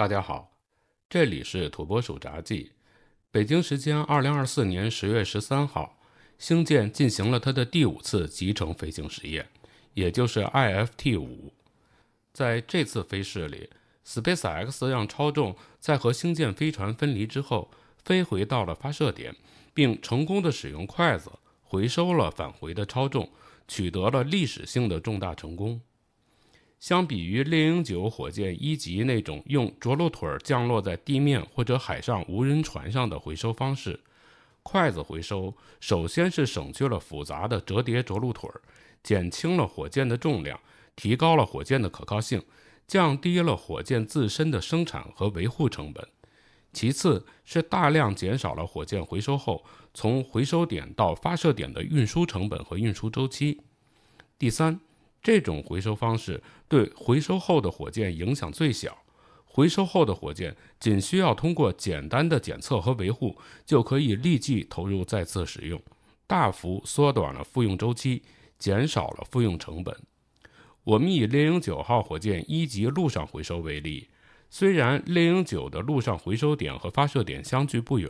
大家好，这里是《土拨鼠杂技。北京时间二零二四年十月十三号，星舰进行了它的第五次集成飞行实验，也就是 IFT 五。在这次飞试里，SpaceX 让超重在和星舰飞船分离之后飞回到了发射点，并成功的使用筷子回收了返回的超重，取得了历史性的重大成功。相比于猎鹰九火箭一级那种用着陆腿儿降落在地面或者海上无人船上的回收方式，筷子回收首先是省去了复杂的折叠着陆腿儿，减轻了火箭的重量，提高了火箭的可靠性，降低了火箭自身的生产和维护成本；其次是大量减少了火箭回收后从回收点到发射点的运输成本和运输周期；第三。这种回收方式对回收后的火箭影响最小，回收后的火箭仅需要通过简单的检测和维护，就可以立即投入再次使用，大幅缩短了复用周期，减少了复用成本。我们以猎鹰九号火箭一级陆上回收为例，虽然猎鹰九的陆上回收点和发射点相距不远，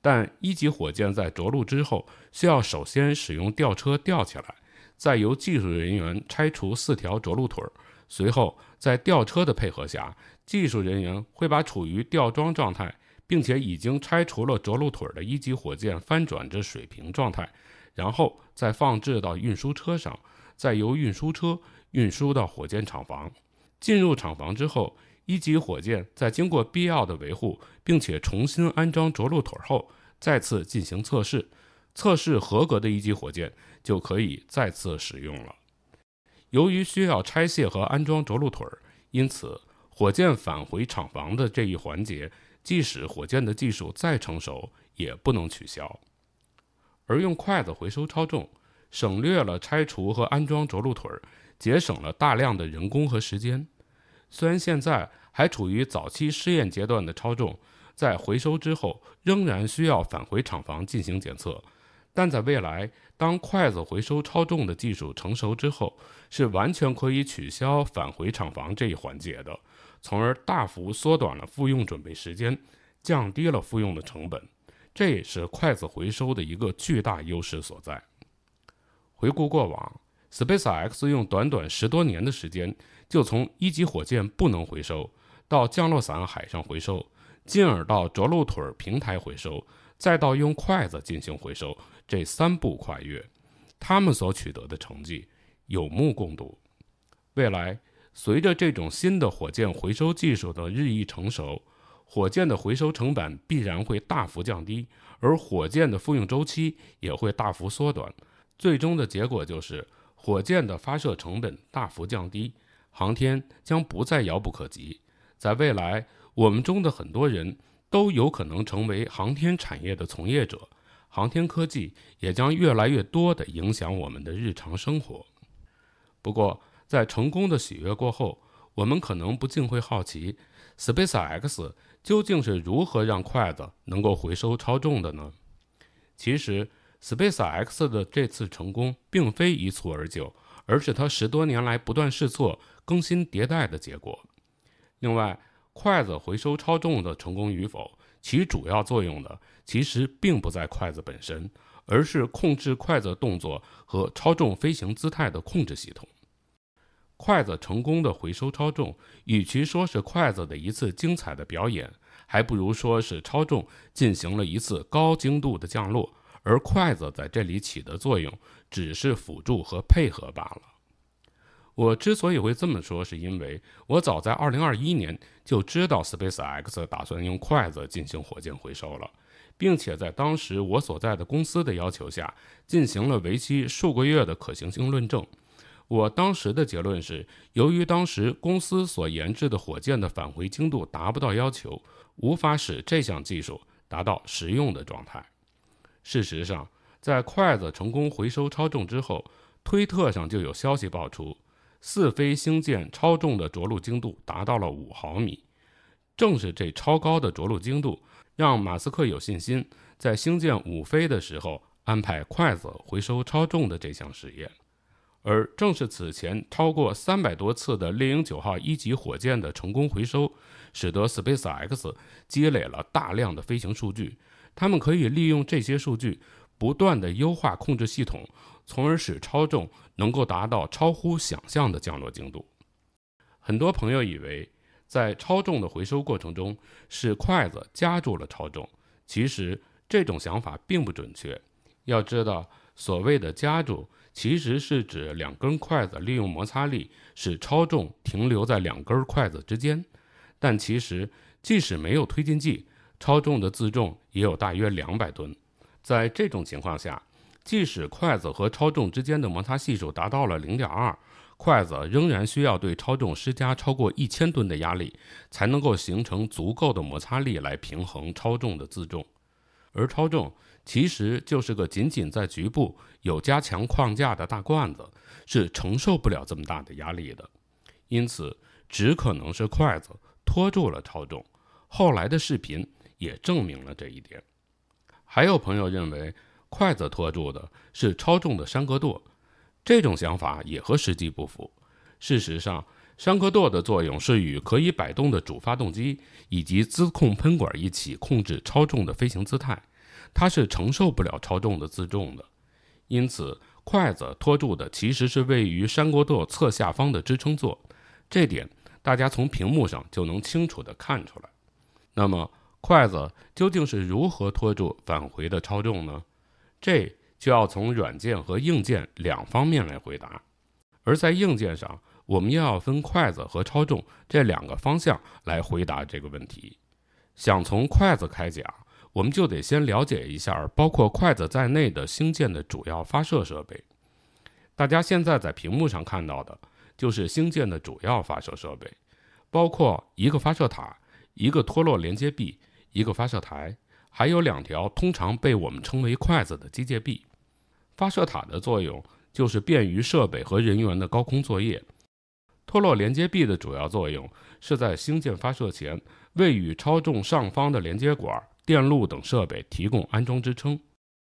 但一级火箭在着陆之后，需要首先使用吊车吊起来。再由技术人员拆除四条着陆腿儿，随后在吊车的配合下，技术人员会把处于吊装状态并且已经拆除了着陆腿的一级火箭翻转至水平状态，然后再放置到运输车上，再由运输车运输到火箭厂房。进入厂房之后，一级火箭在经过必要的维护，并且重新安装着陆腿后，再次进行测试。测试合格的一级火箭就可以再次使用了。由于需要拆卸和安装着陆腿儿，因此火箭返回厂房的这一环节，即使火箭的技术再成熟，也不能取消。而用筷子回收超重，省略了拆除和安装着陆腿儿，节省了大量的人工和时间。虽然现在还处于早期试验阶段的超重，在回收之后仍然需要返回厂房进行检测。但在未来，当筷子回收超重的技术成熟之后，是完全可以取消返回厂房这一环节的，从而大幅缩短了复用准备时间，降低了复用的成本，这也是筷子回收的一个巨大优势所在。回顾过往，SpaceX 用短短十多年的时间，就从一级火箭不能回收，到降落伞海上回收，进而到着陆腿平台回收，再到用筷子进行回收。这三步跨越，他们所取得的成绩有目共睹。未来，随着这种新的火箭回收技术的日益成熟，火箭的回收成本必然会大幅降低，而火箭的复用周期也会大幅缩短。最终的结果就是，火箭的发射成本大幅降低，航天将不再遥不可及。在未来，我们中的很多人都有可能成为航天产业的从业者。航天科技也将越来越多地影响我们的日常生活。不过，在成功的喜悦过后，我们可能不禁会好奇，SpaceX 究竟是如何让筷子能够回收超重的呢？其实，SpaceX 的这次成功并非一蹴而就，而是它十多年来不断试错、更新迭代的结果。另外，筷子回收超重的成功与否，起主要作用的。其实并不在筷子本身，而是控制筷子动作和超重飞行姿态的控制系统。筷子成功的回收超重，与其说是筷子的一次精彩的表演，还不如说是超重进行了一次高精度的降落，而筷子在这里起的作用只是辅助和配合罢了。我之所以会这么说，是因为我早在2021年就知道 SpaceX 打算用筷子进行火箭回收了。并且在当时我所在的公司的要求下，进行了为期数个月的可行性论证。我当时的结论是，由于当时公司所研制的火箭的返回精度达不到要求，无法使这项技术达到实用的状态。事实上，在筷子成功回收超重之后，推特上就有消息爆出，四飞星舰超重的着陆精度达到了五毫米。正是这超高的着陆精度。让马斯克有信心，在星舰五飞的时候安排筷子回收超重的这项实验。而正是此前超过三百多次的猎鹰九号一级火箭的成功回收，使得 SpaceX 积累了大量的飞行数据。他们可以利用这些数据，不断的优化控制系统，从而使超重能够达到超乎想象的降落精度。很多朋友以为。在超重的回收过程中，是筷子夹住了超重。其实这种想法并不准确。要知道，所谓的夹住，其实是指两根筷子利用摩擦力使超重停留在两根筷子之间。但其实，即使没有推进剂，超重的自重也有大约两百吨。在这种情况下，即使筷子和超重之间的摩擦系数达到了零点二。筷子仍然需要对超重施加超过一千吨的压力，才能够形成足够的摩擦力来平衡超重的自重。而超重其实就是个仅仅在局部有加强框架的大罐子，是承受不了这么大的压力的。因此，只可能是筷子拖住了超重。后来的视频也证明了这一点。还有朋友认为，筷子拖住的是超重的山格舵。这种想法也和实际不符。事实上，山科舵的作用是与可以摆动的主发动机以及自控喷管一起控制超重的飞行姿态，它是承受不了超重的自重的。因此，筷子托住的其实是位于山科舵侧下方的支撑座，这点大家从屏幕上就能清楚地看出来。那么，筷子究竟是如何拖住返回的超重呢？这？需要从软件和硬件两方面来回答，而在硬件上，我们又要分筷子和超重这两个方向来回答这个问题。想从筷子开讲，我们就得先了解一下包括筷子在内的星舰的主要发射设备。大家现在在屏幕上看到的，就是星舰的主要发射设备，包括一个发射塔、一个脱落连接臂、一个发射台，还有两条通常被我们称为筷子的机械臂。发射塔的作用就是便于设备和人员的高空作业。脱落连接臂的主要作用是在星舰发射前，为与超重上方的连接管、电路等设备提供安装支撑。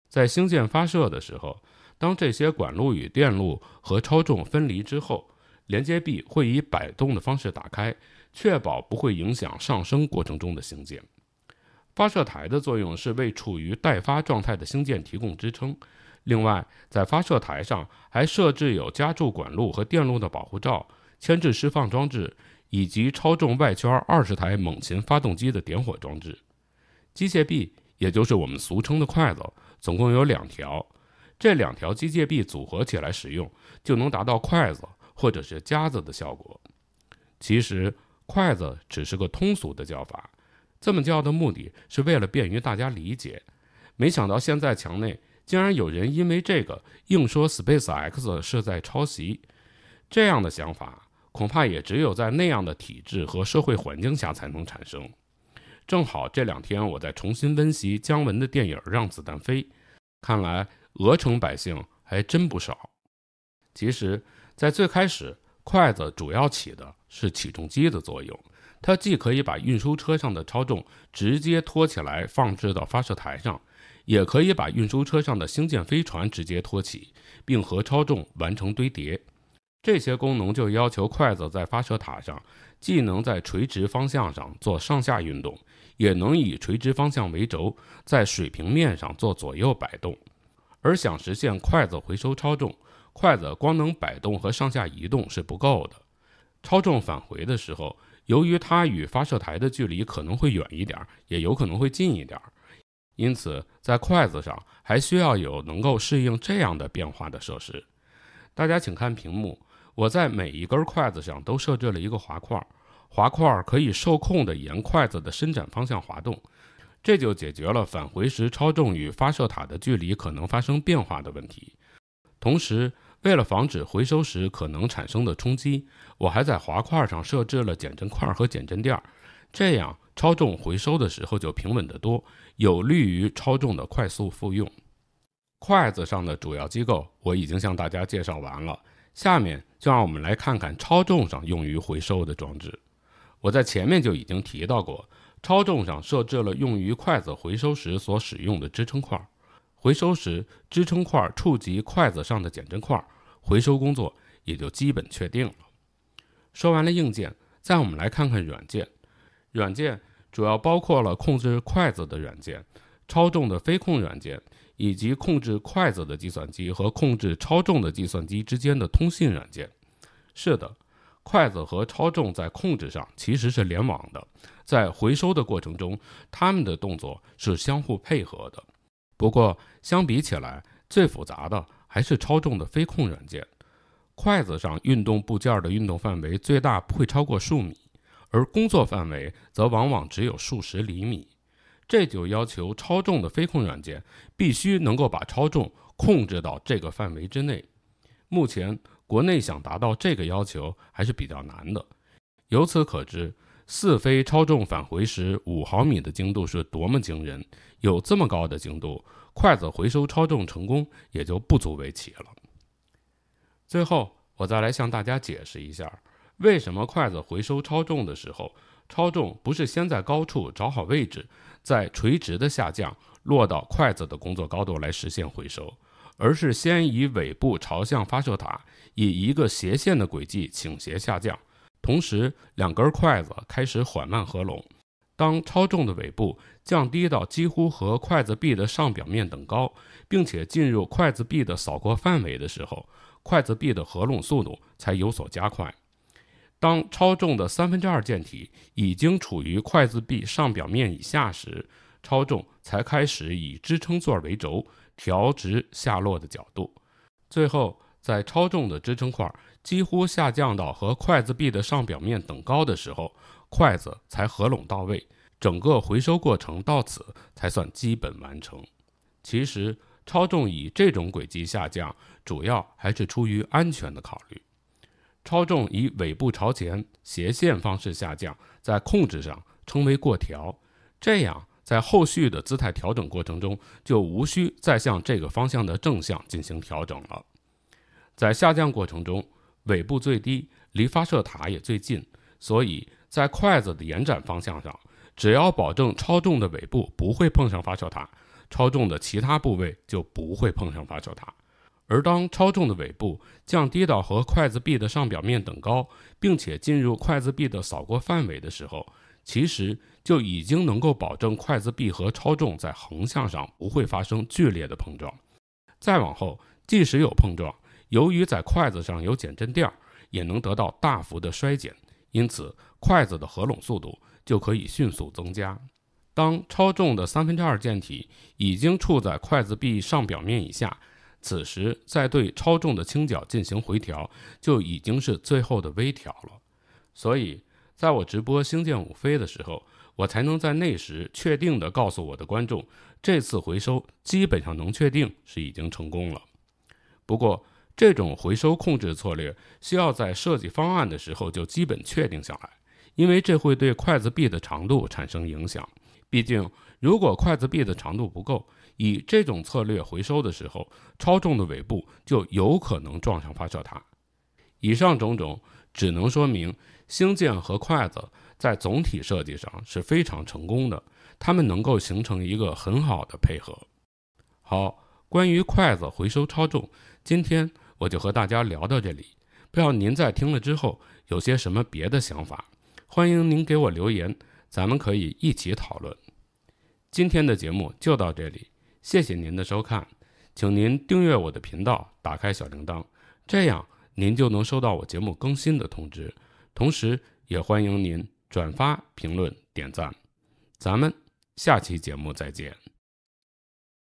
在星舰发射的时候，当这些管路与电路和超重分离之后，连接臂会以摆动的方式打开，确保不会影响上升过程中的星舰。发射台的作用是为处于待发状态的星舰提供支撑。另外，在发射台上还设置有加注管路和电路的保护罩、牵制释放装置，以及超重外圈二十台猛禽发动机的点火装置。机械臂，也就是我们俗称的筷子，总共有两条。这两条机械臂组合起来使用，就能达到筷子或者是夹子的效果。其实，筷子只是个通俗的叫法，这么叫的目的是为了便于大家理解。没想到现在墙内。竟然有人因为这个硬说 SpaceX 是在抄袭，这样的想法恐怕也只有在那样的体制和社会环境下才能产生。正好这两天我在重新温习姜文的电影《让子弹飞》，看来鹅城百姓还真不少。其实，在最开始，筷子主要起的是起重机的作用，它既可以把运输车上的超重直接拖起来放置到发射台上。也可以把运输车上的星舰飞船直接托起，并和超重完成堆叠。这些功能就要求筷子在发射塔上，既能在垂直方向上做上下运动，也能以垂直方向为轴，在水平面上做左右摆动。而想实现筷子回收超重，筷子光能摆动和上下移动是不够的。超重返回的时候，由于它与发射台的距离可能会远一点，也有可能会近一点。因此，在筷子上还需要有能够适应这样的变化的设施。大家请看屏幕，我在每一根筷子上都设置了一个滑块，滑块可以受控的沿筷子的伸展方向滑动，这就解决了返回时超重与发射塔的距离可能发生变化的问题。同时，为了防止回收时可能产生的冲击，我还在滑块上设置了减震块和减震垫。这样，超重回收的时候就平稳得多，有利于超重的快速复用。筷子上的主要机构我已经向大家介绍完了，下面就让我们来看看超重上用于回收的装置。我在前面就已经提到过，超重上设置了用于筷子回收时所使用的支撑块，回收时支撑块触及筷子上的减震块，回收工作也就基本确定了。说完了硬件，再我们来看看软件。软件主要包括了控制筷子的软件、超重的飞控软件，以及控制筷子的计算机和控制超重的计算机之间的通信软件。是的，筷子和超重在控制上其实是联网的，在回收的过程中，它们的动作是相互配合的。不过，相比起来，最复杂的还是超重的飞控软件。筷子上运动部件的运动范围最大不会超过数米。而工作范围则往往只有数十厘米，这就要求超重的飞控软件必须能够把超重控制到这个范围之内。目前，国内想达到这个要求还是比较难的。由此可知，四飞超重返回时五毫米的精度是多么惊人！有这么高的精度，筷子回收超重成功也就不足为奇了。最后，我再来向大家解释一下。为什么筷子回收超重的时候，超重不是先在高处找好位置，再垂直的下降落到筷子的工作高度来实现回收，而是先以尾部朝向发射塔，以一个斜线的轨迹倾斜下降，同时两根筷子开始缓慢合拢。当超重的尾部降低到几乎和筷子臂的上表面等高，并且进入筷子臂的扫过范围的时候，筷子臂的合拢速度才有所加快。当超重的三分之二剑体已经处于筷子臂上表面以下时，超重才开始以支撑座为轴调直下落的角度。最后，在超重的支撑块几乎下降到和筷子臂的上表面等高的时候，筷子才合拢到位。整个回收过程到此才算基本完成。其实，超重以这种轨迹下降，主要还是出于安全的考虑。超重以尾部朝前斜线方式下降，在控制上称为过调。这样，在后续的姿态调整过程中，就无需再向这个方向的正向进行调整了。在下降过程中，尾部最低，离发射塔也最近，所以在筷子的延展方向上，只要保证超重的尾部不会碰上发射塔，超重的其他部位就不会碰上发射塔。而当超重的尾部降低到和筷子臂的上表面等高，并且进入筷子臂的扫过范围的时候，其实就已经能够保证筷子臂和超重在横向上不会发生剧烈的碰撞。再往后，即使有碰撞，由于在筷子上有减震垫儿，也能得到大幅的衰减，因此筷子的合拢速度就可以迅速增加。当超重的三分之二件体已经处在筷子臂上表面以下。此时，再对超重的倾角进行回调，就已经是最后的微调了。所以，在我直播星舰五飞的时候，我才能在那时确定的告诉我的观众，这次回收基本上能确定是已经成功了。不过，这种回收控制策略需要在设计方案的时候就基本确定下来，因为这会对筷子臂的长度产生影响。毕竟，如果筷子臂的长度不够，以这种策略回收的时候，超重的尾部就有可能撞上发射塔。以上种种只能说明星舰和筷子在总体设计上是非常成功的，它们能够形成一个很好的配合。好，关于筷子回收超重，今天我就和大家聊到这里。不知道您在听了之后有些什么别的想法？欢迎您给我留言，咱们可以一起讨论。今天的节目就到这里。谢谢您的收看，请您订阅我的频道，打开小铃铛，这样您就能收到我节目更新的通知。同时，也欢迎您转发、评论、点赞。咱们下期节目再见。